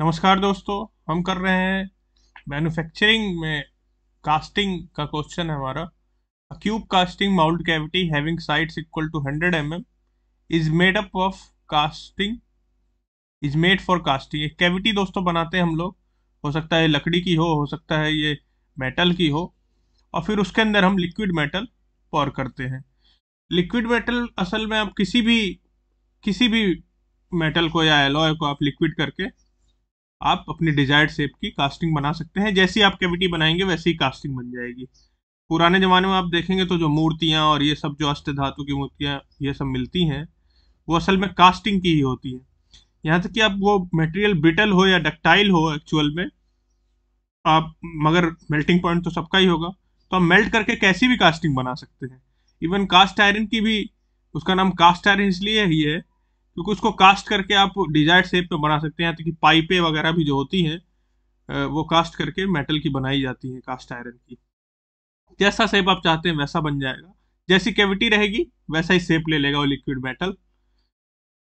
नमस्कार दोस्तों हम कर रहे हैं मैन्युफैक्चरिंग में कास्टिंग का क्वेश्चन है हमारा a cube casting mould cavity having sides equal to 100 M is made up of casting is made for casting एक कैविटी दोस्तों बनाते हैं हम लोग हो सकता है लकड़ी की हो हो सकता है ये मेटल की हो और फिर उसके अंदर हम लिक्विड मेटल पॉर करते हैं लिक्विड मेटल असल में आप किसी भी किसी भी मेटल को या एलॉय को आप लिक्विड करके आप अपने डिजायर्ड शेप की कास्टिंग बना सकते हैं जैसी आप कैविटी बनाएंगे वैसी ही कास्टिंग बन जाएगी पुराने ज़माने में आप देखेंगे तो जो मूर्तियाँ और ये सब जो अष्ट धातु की मूर्तियाँ ये सब मिलती हैं वो असल में कास्टिंग की ही होती है यहाँ तक कि आप वो मटेरियल ब्रिटल हो या डक्टाइल हो एक्चुअल में आप मगर मेल्टिंग पॉइंट तो सबका ही होगा तो आप मेल्ट करके कैसी भी कास्टिंग बना सकते हैं इवन कास्ट आयरन की भी उसका नाम कास्ट आयरन इसलिए ही है क्योंकि उसको कास्ट करके आप डिजायर शेप में बना सकते हैं तो कि पाइपें वगैरह भी जो होती हैं वो कास्ट करके मेटल की बनाई जाती है कास्ट आयरन की जैसा शेप आप चाहते हैं वैसा बन जाएगा जैसी कैविटी रहेगी वैसा ही शेप ले लेगा वो लिक्विड मेटल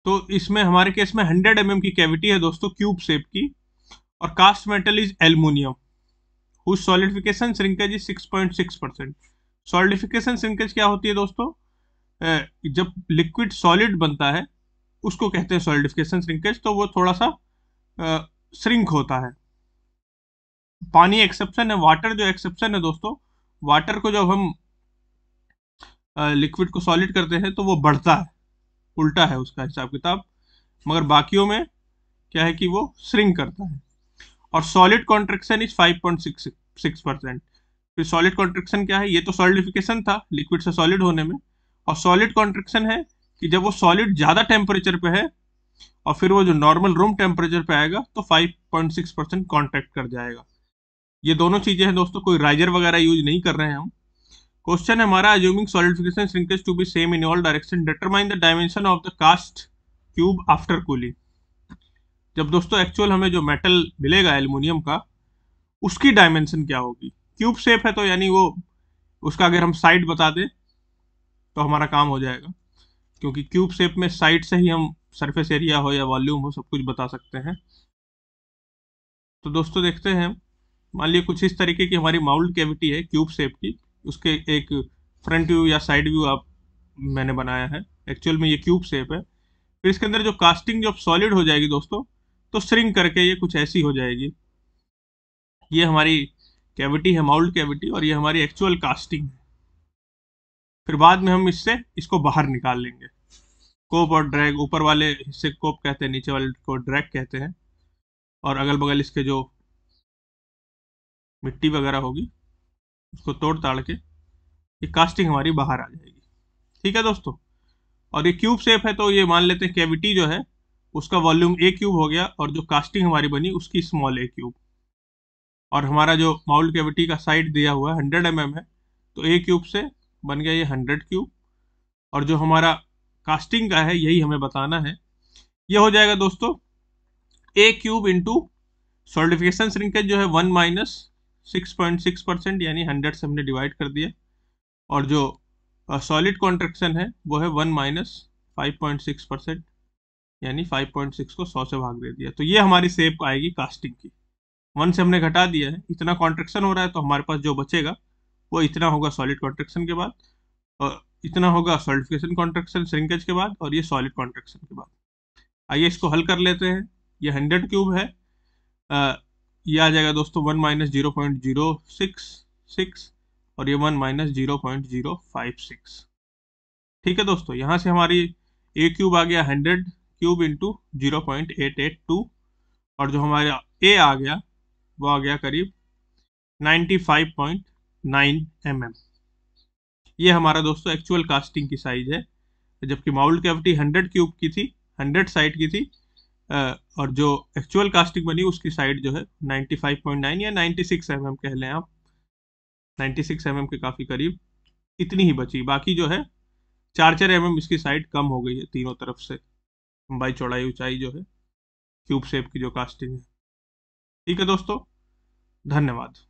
तो इसमें हमारे केस में हंड्रेड एम mm की कैविटी है दोस्तों क्यूब शेप की और cast metal is aluminium whose solidification shrinkage is six percent solidification shrinkage क्या होती है दोस्तों जब लिक्विड सॉलिड बनता है उसको कहते हैं सॉलिडिफिकेशन श्रिंकेज तो वो थोड़ा सा श्रिंक होता है पानी एक्सेप्शन है वाटर जो एक्सेप्शन है दोस्तों वाटर को जब हम लिक्विड को सॉलिड करते हैं तो वो बढ़ता है उल्टा है उसका हिसाब किताब मगर बाकियों में क्या है कि वो श्रिंक करता है और सॉलिड कॉन्ट्रेक्शन इज 5.66 परसेंट फिर सॉलिड कॉन्ट्रेक्शन क्या है ये तो सॉलिडिफिकेशन था लिक्विड से सॉलिड होने में और सॉलिड कॉन्ट्रेक्शन है कि जब वो सॉलिड ज़्यादा टेम्परेचर पे है और फिर वो जो नॉर्मल रूम टेम्परेचर पे आएगा तो 5.6 परसेंट कॉन्टैक्ट कर जाएगा ये दोनों चीज़ें हैं दोस्तों कोई राइजर वगैरह यूज नहीं कर रहे हैं हम क्वेश्चन है हमारा assuming solidification shrinkage to be same in all direction determine the dimension of the cast cube after cooling जब दोस्तों एक्चुअल हमें जो मेटल मिलेगा एल्यूमिनियम का उसकी डायमेंशन क्या होगी क्यूब सेफ है तो यानी वो उसका अगर हम साइड बता दें तो हमारा काम हो जाएगा क्योंकि क्यूब शेप में साइड से ही हम सरफेस एरिया हो या वॉल्यूम हो सब कुछ बता सकते हैं तो दोस्तों देखते हैं मान लीजिए कुछ इस तरीके की हमारी माउल्ड कैविटी है क्यूब शेप की उसके एक फ्रंट व्यू या साइड व्यू आप मैंने बनाया है एक्चुअल में ये क्यूब शेप है फिर इसके अंदर जो कास्टिंग जब सॉलिड हो जाएगी दोस्तों तो स्ट्रिंग करके ये कुछ ऐसी हो जाएगी ये हमारी कैविटी है माउल्ड कैविटी और ये हमारी एक्चुअल कास्टिंग है फिर बाद में हम इससे इसको बाहर निकाल लेंगे कोप और ड्रैग ऊपर वाले हिस्से कोप कहते हैं नीचे वाले को ड्रैग कहते हैं और अगल बगल इसके जो मिट्टी वगैरह होगी उसको तोड़ ताड़ के ये कास्टिंग हमारी बाहर आ जाएगी ठीक है दोस्तों और ये क्यूब सेफ है तो ये मान लेते हैं कैविटी जो है उसका वॉल्यूम ए क्यूब हो गया और जो कास्टिंग हमारी बनी उसकी स्मॉल ए क्यूब और हमारा जो माउल कैविटी का साइड दिया हुआ है हंड्रेड एम mm है तो ए क्यूब से बन गया ये हंड्रेड क्यूब और जो हमारा कास्टिंग का है यही हमें बताना है ये हो जाएगा दोस्तों A cube into solidification shrinkage जो है one minus six point six percent यानी हंड्रेड से हमने डिवाइड कर दिया और जो सॉलिड कॉन्ट्रेक्शन है वो है one minus five point six percent यानी फाइव पॉइंट सिक्स को सौ से भाग दे दिया तो ये हमारी सेप आएगी कास्टिंग की वन से हमने घटा दिया है इतना कॉन्ट्रेक्शन हो रहा है तो हमारे पास जो बचेगा वो इतना होगा सॉलिड कॉन्ट्रेक्शन के बाद और इतना होगा सॉलिडिफिकेशन कॉन्ट्रेक्शन श्रिंकेज के बाद और ये सॉलिड कॉन्ट्रेक्शन के बाद आइए इसको हल कर लेते हैं ये हंड्रेड क्यूब है आ, ये आ जाएगा दोस्तों one minus zero point zero six six और ये one minus zero point zero five six ठीक है दोस्तों यहाँ से हमारी ए क्यूब आ गया hundred cube into zero point eight eight two और जो हमारा ए आ गया वो आ गया करीब ninety five point nine M M ये हमारा दोस्तों एक्चुअल कास्टिंग की साइज है जबकि माउल्ड कैविटी हंड्रेड क्यूब की थी हंड्रेड साइड की थी और जो एक्चुअल कास्टिंग बनी उसकी साइड जो है नाइन्टी फाइव पॉइंट नाइन या नाइन्टी सिक्स एम कह लें आप नाइन्टी सिक्स एम के काफ़ी करीब इतनी ही बची बाकी जो है चार चार एम एम इसकी साइड कम हो गई है तीनों तरफ से लंबाई चौड़ाई ऊंचाई जो है क्यूब शेप की जो कास्टिंग है ठीक है दोस्तों धन्यवाद